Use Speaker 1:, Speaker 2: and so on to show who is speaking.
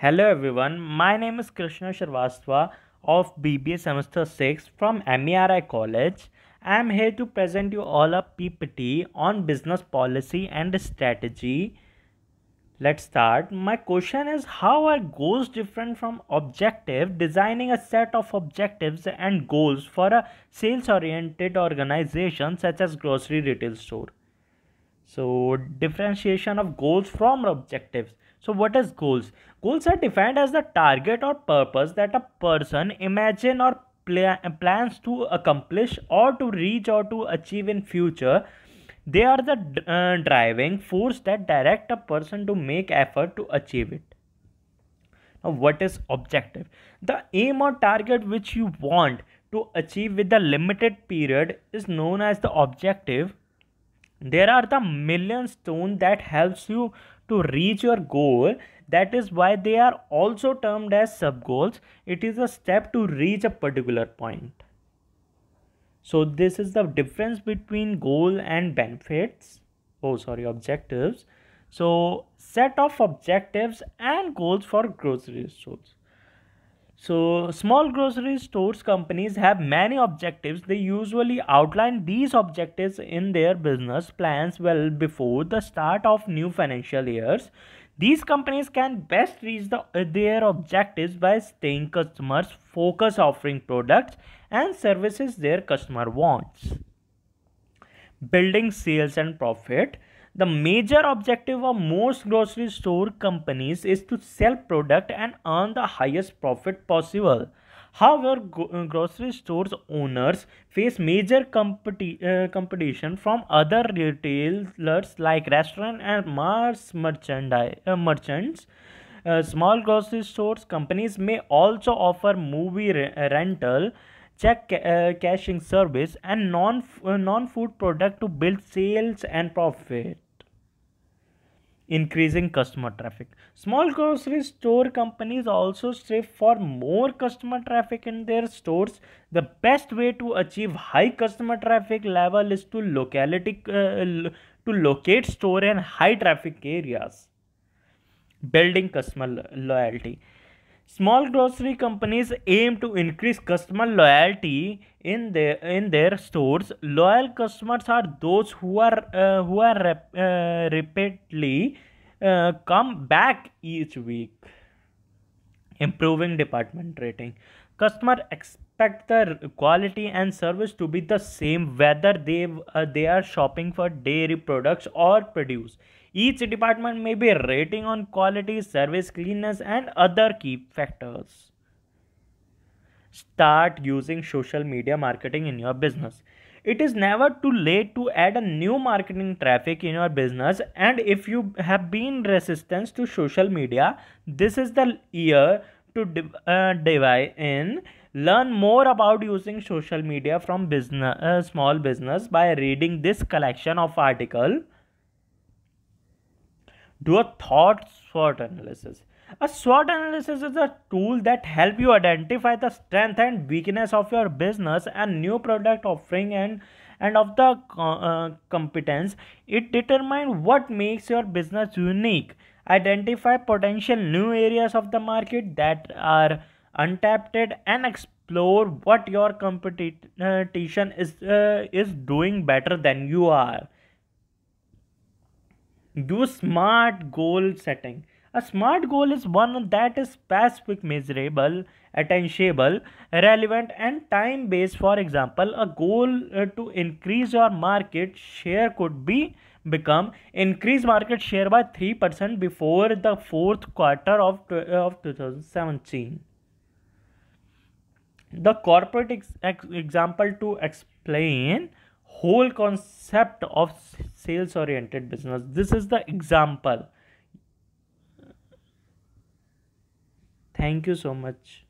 Speaker 1: Hello everyone, my name is Krishna Sharvastwa of BBA Semester 6 from MERI College. I am here to present you all a PPT on business policy and strategy. Let's start. My question is how are goals different from objective? Designing a set of objectives and goals for a sales oriented organization such as grocery retail store so differentiation of goals from objectives so what is goals goals are defined as the target or purpose that a person imagine or pla- plans to accomplish or to reach or to achieve in future they are the uh, driving force that direct a person to make effort to achieve it now what is objective the aim or target which you want to achieve with a limited period is known as the objective there are the million stone that helps you to reach your goal that is why they are also termed as sub goals it is a step to reach a particular point so this is the difference between goal and benefits oh sorry objectives so set of objectives and goals for grocery stores so small grocery stores companies have many objectives. They usually outline these objectives in their business plans well before the start of new financial years. These companies can best reach the, uh, their objectives by staying customers focused offering products and services their customer wants. Building sales and profit the major objective of most grocery store companies is to sell product and earn the highest profit possible. However, uh, grocery stores owners face major competi- uh, competition from other retailers like restaurant and mass merchandise uh, merchants. Uh, small grocery stores companies may also offer movie re- uh, rental, check ca- uh, cashing service, and non non food product to build sales and profit increasing customer traffic. Small grocery store companies also strive for more customer traffic in their stores. The best way to achieve high customer traffic level is to locality uh, to locate store in high traffic areas. Building customer loyalty. Small grocery companies aim to increase customer loyalty in their in their stores. Loyal customers are those who are uh, who are rep, uh, repeatedly uh, come back each week. Improving department rating. Customer expect the quality and service to be the same whether they uh, they are shopping for dairy products or produce. Each department may be rating on quality, service cleanliness, and other key factors. Start using social media marketing in your business. It is never too late to add a new marketing traffic in your business and if you have been resistance to social media, this is the year to uh, dive in learn more about using social media from business uh, small business by reading this collection of article do a thought SWOT analysis. A SWOT analysis is a tool that help you identify the strength and weakness of your business and new product offering and and of the uh, uh competence. It determines what makes your business unique. Identify potential new areas of the market that are untapped and explore what your uh, competition is uh, is doing better than you are do smart goal setting a smart goal is one that is specific measurable attainable relevant and time based for example a goal uh, to increase your market share could be become increase market share by 3% before the fourth quarter of, uh, of 2017 the corporate ex example to explain whole concept of sales oriented business this is the example thank you so much